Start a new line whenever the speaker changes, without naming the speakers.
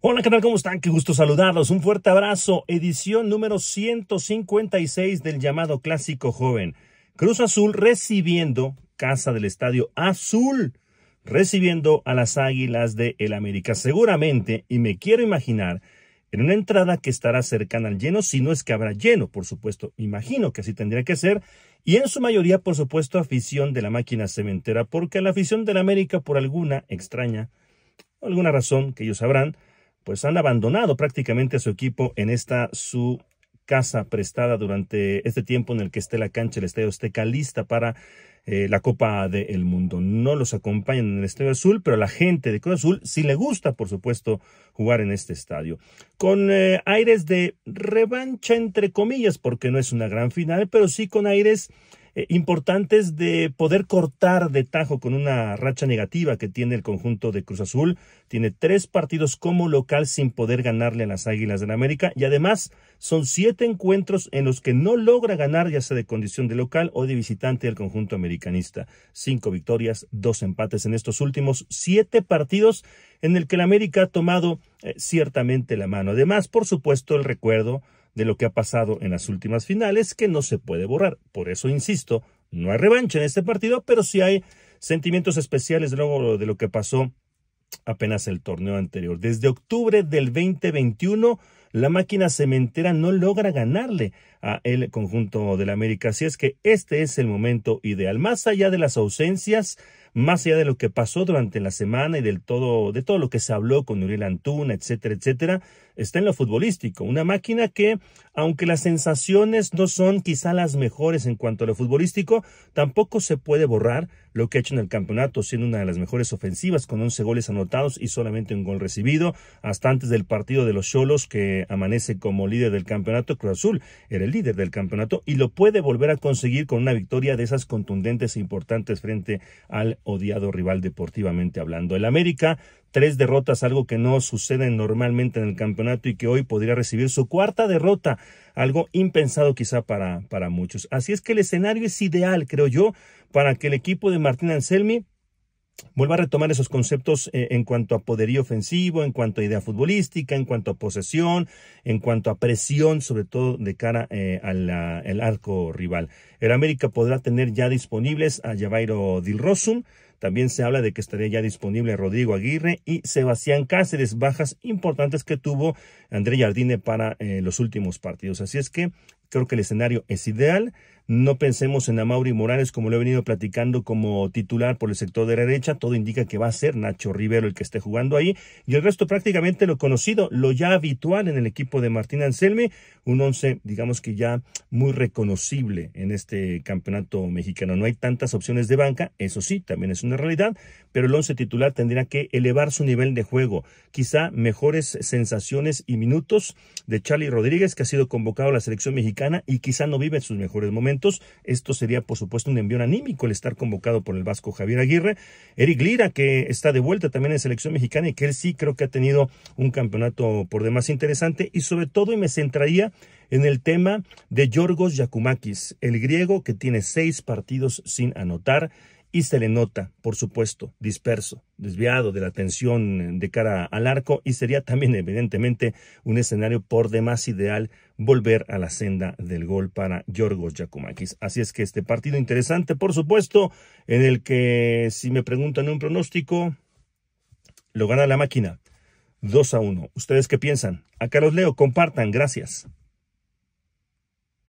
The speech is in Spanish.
Hola, ¿qué tal? ¿Cómo están? Qué gusto saludarlos. Un fuerte abrazo. Edición número 156 del llamado Clásico Joven. Cruz Azul recibiendo casa del Estadio Azul, recibiendo a las Águilas de El América. Seguramente, y me quiero imaginar, en una entrada que estará cercana al lleno, si no es que habrá lleno, por supuesto, imagino que así tendría que ser, y en su mayoría, por supuesto, afición de la máquina cementera, porque la afición del América, por alguna extraña, alguna razón que ellos sabrán, pues han abandonado prácticamente a su equipo en esta su casa prestada durante este tiempo en el que esté la cancha el Estadio Azteca lista para eh, la Copa del Mundo. No los acompañan en el Estadio Azul, pero a la gente de Cruz Azul sí le gusta, por supuesto, jugar en este estadio. Con eh, aires de revancha, entre comillas, porque no es una gran final, pero sí con aires eh, importantes de poder cortar de tajo con una racha negativa que tiene el conjunto de Cruz Azul. Tiene tres partidos como local sin poder ganarle a las Águilas del la América y además son siete encuentros en los que no logra ganar, ya sea de condición de local o de visitante del conjunto americanista. Cinco victorias, dos empates en estos últimos siete partidos en el que el América ha tomado eh, ciertamente la mano. Además, por supuesto, el recuerdo de lo que ha pasado en las últimas finales que no se puede borrar. Por eso insisto, no hay revancha en este partido, pero sí hay sentimientos especiales luego de lo que pasó apenas el torneo anterior. Desde octubre del 2021, la máquina cementera no logra ganarle a el conjunto del América. Así es que este es el momento ideal. Más allá de las ausencias, más allá de lo que pasó durante la semana y del todo, de todo lo que se habló con Uriel Antuna, etcétera, etcétera, está en lo futbolístico. Una máquina que, aunque las sensaciones no son quizá las mejores en cuanto a lo futbolístico, tampoco se puede borrar lo que ha hecho en el campeonato, siendo una de las mejores ofensivas con 11 goles anotados y solamente un gol recibido, hasta antes del partido de los Cholos que amanece como líder del campeonato, Cruz Azul era el líder del campeonato y lo puede volver a conseguir con una victoria de esas contundentes e importantes frente al odiado rival deportivamente hablando. El América tres derrotas, algo que no sucede normalmente en el campeonato y que hoy podría recibir su cuarta derrota, algo impensado quizá para, para muchos. Así es que el escenario es ideal, creo yo, para que el equipo de Martín Anselmi vuelva a retomar esos conceptos eh, en cuanto a poderío ofensivo, en cuanto a idea futbolística, en cuanto a posesión, en cuanto a presión, sobre todo de cara eh, al, al arco rival. El América podrá tener ya disponibles a Javairo Dilrosum, también se habla de que estaría ya disponible Rodrigo Aguirre y Sebastián Cáceres, bajas importantes que tuvo André Jardine para eh, los últimos partidos. Así es que creo que el escenario es ideal. No pensemos en Amaury Morales, como lo he venido platicando como titular por el sector de la derecha. Todo indica que va a ser Nacho Rivero el que esté jugando ahí. Y el resto prácticamente lo conocido, lo ya habitual en el equipo de Martín Anselmi, Un once, digamos que ya muy reconocible en este campeonato mexicano. No hay tantas opciones de banca, eso sí, también es una realidad. Pero el once titular tendría que elevar su nivel de juego. Quizá mejores sensaciones y minutos de Charlie Rodríguez, que ha sido convocado a la selección mexicana y quizá no vive en sus mejores momentos. Esto sería, por supuesto, un envión anímico el estar convocado por el Vasco Javier Aguirre. Eric Lira, que está de vuelta también en selección mexicana y que él sí creo que ha tenido un campeonato por demás interesante. Y sobre todo, y me centraría en el tema de Yorgos Yakumakis, el griego que tiene seis partidos sin anotar y se le nota, por supuesto, disperso, desviado de la atención eh, de cara al arco y sería también evidentemente un escenario por demás ideal volver a la senda del gol para Yorgos Yakumakis. Así es que este partido interesante, por supuesto, en el que si me preguntan un pronóstico, lo gana la máquina. 2 a 1. ¿Ustedes qué piensan? Acá los leo, compartan, gracias.